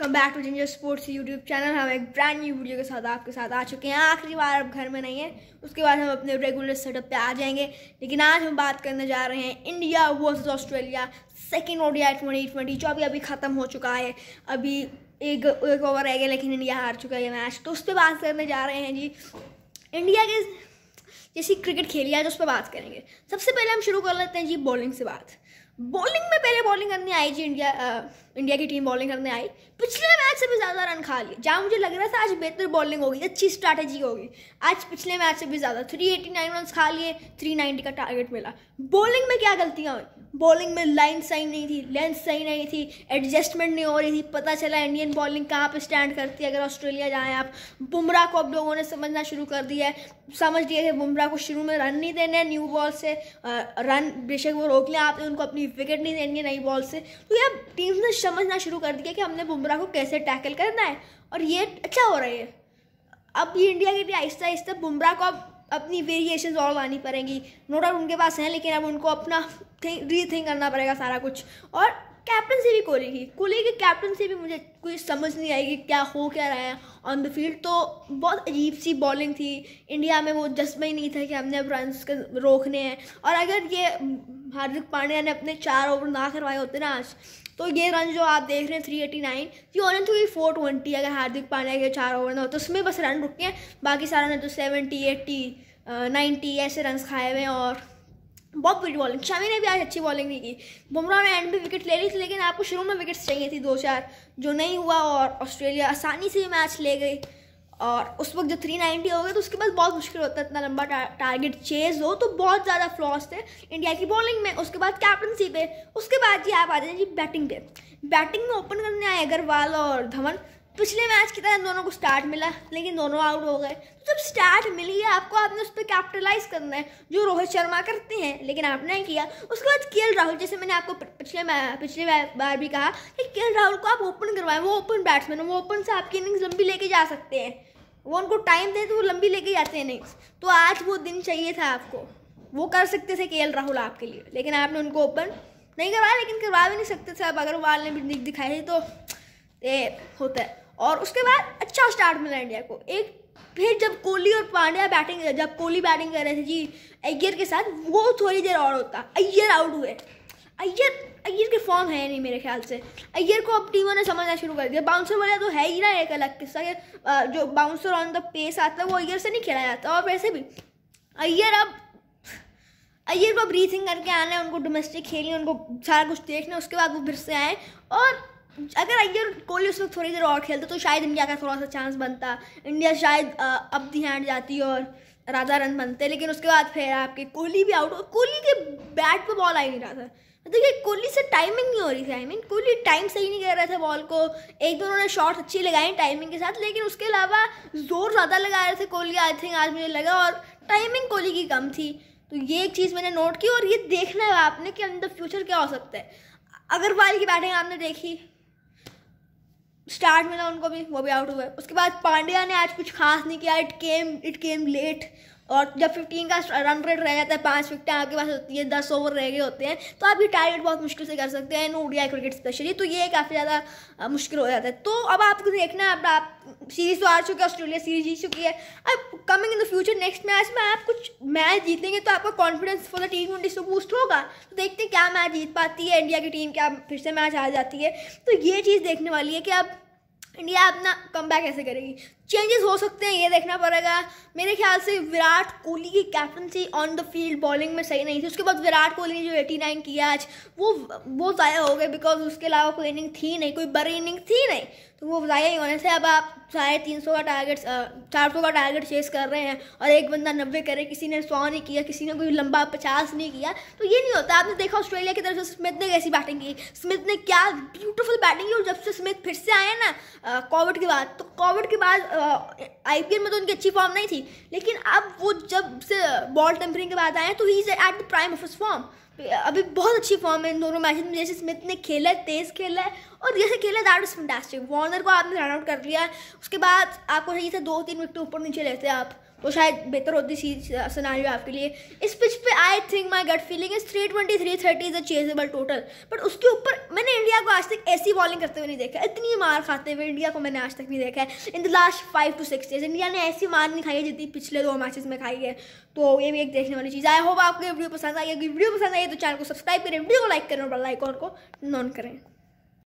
welcome back to ginger sports YouTube channel हम एक brand new video के साथ आपके साथ आ चुके हैं आखिरी बार अब घर में नहीं है उसके बाद हम अपने रेगुलर सेटअप पे आ जाएंगे लेकिन आज हम बात करने जा रहे हैं India versus Australia second ODI twenty twenty जो अभी अभी ख़त्म हो चुका है अभी एक एक ओवर रह गया लेकिन इंडिया हार चुका है मैच तो उस पर बात करने जा रहे हैं जी इंडिया के जैसी क्रिकेट खेली आज उस पर बात करेंगे सबसे पहले हम शुरू कर लेते हैं जी बॉलिंग से बात बॉलिंग में पहले बॉलिंग करने आई जी इंडिया आ, इंडिया की टीम बॉलिंग करने आई पिछले मैच से भी ज़्यादा रन खा लिए जहाँ मुझे लग रहा था आज बेहतर बॉलिंग होगी अच्छी स्ट्रैटेजी होगी आज पिछले मैच से भी ज़्यादा 389 रन खा लिए 390 का टारगेट मिला बॉलिंग में क्या गलतियाँ हुई बॉलिंग में लाइन सही नहीं थी लेंथ सही नहीं थी एडजस्टमेंट नहीं हो रही थी पता चला इंडियन बॉलिंग कहाँ पर स्टैंड करती है अगर ऑस्ट्रेलिया जाएँ आप बुमराह को अब लोगों ने समझना शुरू कर दिया है समझ लिया थे बुमराह को शुरू में रन नहीं देने न्यू बॉल से रन बेशक वो रोक लें आपने उनको अपनी विकेट नहीं देंगे नई बॉल से तो यार टीम ने समझना शुरू कर दिया कि हमने बुमराह को कैसे टैकल करना है और ये अच्छा हो रहा है अब ये इंडिया के लिए आहिस्ता आहिस्ता बुमराह को अब अपनी वेरिएशन और लानी पड़ेंगी नो डाउट उनके पास हैं लेकिन अब उनको अपना थिंक रीथिंक करना पड़ेगा सारा कुछ और कैप्टन से भी कोहली की कोहली के कैप्टन से भी मुझे कोई समझ नहीं आई कि क्या हो क्या रहा है ऑन द फील्ड तो बहुत अजीब सी बॉलिंग थी इंडिया में वो जज्बा ही नहीं था कि हमने अब रन रोकने हैं और अगर ये हार्दिक पांड्या ने अपने चार ओवर ना करवाए होते ना आज तो ये रन जो आप देख रहे हैं थ्री एटी नाइन ये होने थी फोर ट्वेंटी अगर हार्दिक पांड्या के चार ओवर ना हो तो उसमें बस रन रुके हैं बाकी सारा ने तो सेवेंटी एट्टी नाइन्टी ऐसे रन खाए हुए हैं और बहुत बुरी बॉलिंग शमी ने भी आज अच्छी बॉलिंग नहीं की बुमराह ने एंड में विकेट ले ली थी लेकिन आपको शुरू में विकेट्स चाहिए थी दो चार जो नहीं हुआ और ऑस्ट्रेलिया आसानी से मैच ले गई और उस वक्त जब थ्री नाइन्टी हो गए तो उसके बाद बहुत मुश्किल होता है इतना लंबा टारगेट चेज हो तो बहुत ज़्यादा फ्लॉस थे इंडिया की बॉलिंग में उसके बाद कैप्टनसी पे उसके बाद जी आप आ जाए जी बैटिंग पे बैटिंग में ओपन करने आए अग्रवाल और धवन पिछले मैच की तरह दोनों को स्टार्ट मिला लेकिन दोनों आउट हो गए तो जब स्टार्ट मिली है आपको आपने उस पर कैपिटलाइज करना है जो रोहित शर्मा करते हैं लेकिन आपने नहीं किया उसके बाद के राहुल जैसे मैंने आपको पिछले पिछले बार भी कहा कि के राहुल को आप ओपन करवाएं वो ओपन बैट्समैन वो ओपन से आपकी इनिंग्स लंबी लेके जा सकते हैं वो उनको टाइम दें तो वो लंबी लेके जाते हैं इनिंग्स तो आज वो दिन चाहिए था आपको वो कर सकते थे के राहुल आपके लिए लेकिन आपने उनको ओपन नहीं करवाया लेकिन करवा भी नहीं सकते थे आप अगर वाल ने भी दिखाई तो ये होता है और उसके बाद अच्छा स्टार्ट मिला इंडिया को एक फिर जब कोहली और पांड्या बैटिंग जब कोहली बैटिंग कर रहे थे जी अय्यर के साथ वो थोड़ी देर और होता अय्यर आउट हुए अय्यर अय्यर के फॉर्म है नहीं मेरे ख्याल से अय्यर को अब टीमों ने समझना शुरू कर दिया बाउंसर वाला तो है ही ना एक अलग किस्सा कि जो बाउंसर ऑन द पेस आता है वो अय्यर से नहीं खेला जाता और वैसे भी अय्यर अब अय्यर को ब्रीथिंग करके आना है उनको डोमेस्टिक खेलनी उनको सारा कुछ देखना उसके बाद वो फिर से आए और अगर अय्यर कोहली उस वक्त थोड़ी देर और खेलता तो शायद इंडिया का थोड़ा सा चांस बनता इंडिया शायद अब दी हैंड जाती और राधा रन बनते लेकिन उसके बाद फिर आपके कोहली भी आउट कोहली के बैट पर बॉल आ ही नहीं रहा था मतलब ये कोहली से टाइमिंग नहीं हो रही थी आई मीन कोहली टाइम सही नहीं कर रहे थे बॉल को एक दो तो उन्होंने शॉट अच्छी लगाई टाइमिंग के साथ लेकिन उसके अलावा जोर ज़्यादा लगा रहे थे कोहली आई थिंक आज मुझे लगा और टाइमिंग कोहली की कम थी तो ये एक चीज़ मैंने नोट की और ये देखना है आपने कि इन द फ्यूचर क्या हो सकता है अगरवाल की बैटिंग आपने देखी स्टार्ट में था उनको भी वो भी आउट हुए उसके बाद पांड्या ने आज कुछ खास नहीं किया it came it came late और जब फिफ्टीन का रन रेट रह जाता है पाँच विकटें आपके पास होती है दस ओवर रह गए होते हैं तो आप ये टारगेट बहुत मुश्किल से कर सकते हैं ओडीआई क्रिकेट स्पेशली तो ये काफ़ी ज़्यादा मुश्किल हो जाता है तो अब आपको देखना है अब आप सीरीज़ तो आ चुकी है ऑस्ट्रेलिया सीरीज जीत चुकी है अब coming in the future next match में आप कुछ मैच जीतेंगे तो आपका confidence for the T twenty से बूस्ट होगा तो देखते हैं क्या मैच जीत पाती है इंडिया की टीम क्या फिर से मैच आ जाती है तो ये चीज़ देखने वाली है कि अब इंडिया अपना कम कैसे करेगी चेंजेस हो सकते हैं ये देखना पड़ेगा मेरे ख्याल से विराट कोहली की captaincy on the field bowling में सही नहीं थी उसके बाद विराट कोहली ने जो 89 किया आज वो वो ज़ाया हो गए बिकॉज उसके अलावा कोई इनिंग थी नहीं कोई बड़ी इनिंग थी नहीं तो वो ज़ाया ही होने से अब आप साढ़े तीन सौ का टारगेट चार सौ का टारगेट चेस कर रहे हैं और एक बंदा नब्बे करे किसी ने सौ नहीं किया किसी ने कोई लंबा पचास नहीं किया तो ये नहीं होता आपने देखा ऑस्ट्रेलिया की तरफ से स्मिथ ने कैसी बैटिंग की स्मिथ ने क्या ब्यूटीफुल बैटिंग की और जब से स्मिथ फिर से आए ना कोविड के बाद तो कोविड के बाद आई में तो उनकी अच्छी फॉर्म नहीं थी लेकिन अब वो जब से बॉल टेम्परिंग के बाद आए तो ही is at the prime of his form अभी बहुत अच्छी फॉर्म है इन दोनों मैचेस में जैसे स्मिथ ने खेला है तेज़ खेला है और जैसे खेला दैट इज़ फंटास्टिक वार्नर को आपने रन आउट कर लिया उसके बाद आपको चाहिए था दो तीन विकेट ऊपर नीचे लेते हैं आप तो शायद बेहतर होती सी सिनारियो आपके लिए इस पिच पे I think my gut feeling is three twenty three thirty is a chasable total but उसके ऊपर मैंने इंडिया को आज तक ऐसी बॉलिंग करते हुए नहीं देखा इतनी मार खाते हुए इंडिया को मैंने आज तक नहीं देखा है in the last five to six days India ने ऐसी मार नहीं खाई है जितनी पिछले दो मैचेस में खाई है तो ये भी एक देखने वाली चीज़ आई होप आपको वीडियो पसंद आई अगर वीडियो पसंद आई तो चैनल को सब्सक्राइब करें वीडियो को लाइक करें और लाइक और को नॉन करें